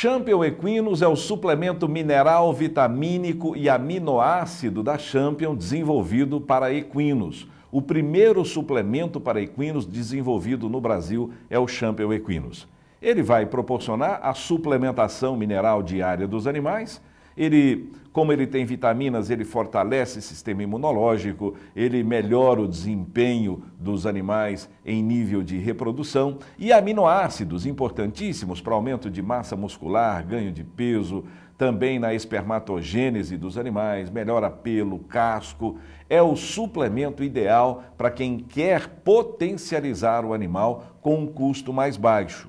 Champion Equinos é o suplemento mineral, vitamínico e aminoácido da Champion desenvolvido para equinos. O primeiro suplemento para equinos desenvolvido no Brasil é o Champion Equinos. Ele vai proporcionar a suplementação mineral diária dos animais ele, como ele tem vitaminas, ele fortalece o sistema imunológico, ele melhora o desempenho dos animais em nível de reprodução e aminoácidos importantíssimos para aumento de massa muscular, ganho de peso, também na espermatogênese dos animais, melhora pelo, casco. É o suplemento ideal para quem quer potencializar o animal com um custo mais baixo.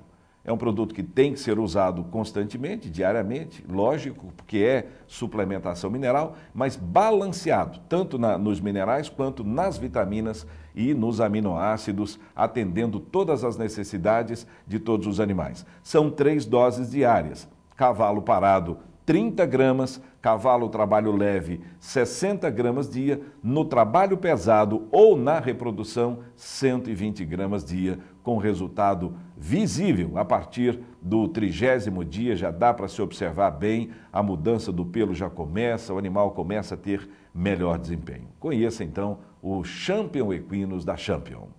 É um produto que tem que ser usado constantemente, diariamente, lógico, porque é suplementação mineral, mas balanceado, tanto na, nos minerais quanto nas vitaminas e nos aminoácidos, atendendo todas as necessidades de todos os animais. São três doses diárias. Cavalo parado, 30 gramas, cavalo trabalho leve 60 gramas dia, no trabalho pesado ou na reprodução 120 gramas dia, com resultado visível a partir do trigésimo dia, já dá para se observar bem, a mudança do pelo já começa, o animal começa a ter melhor desempenho. Conheça então o Champion Equinos da Champion.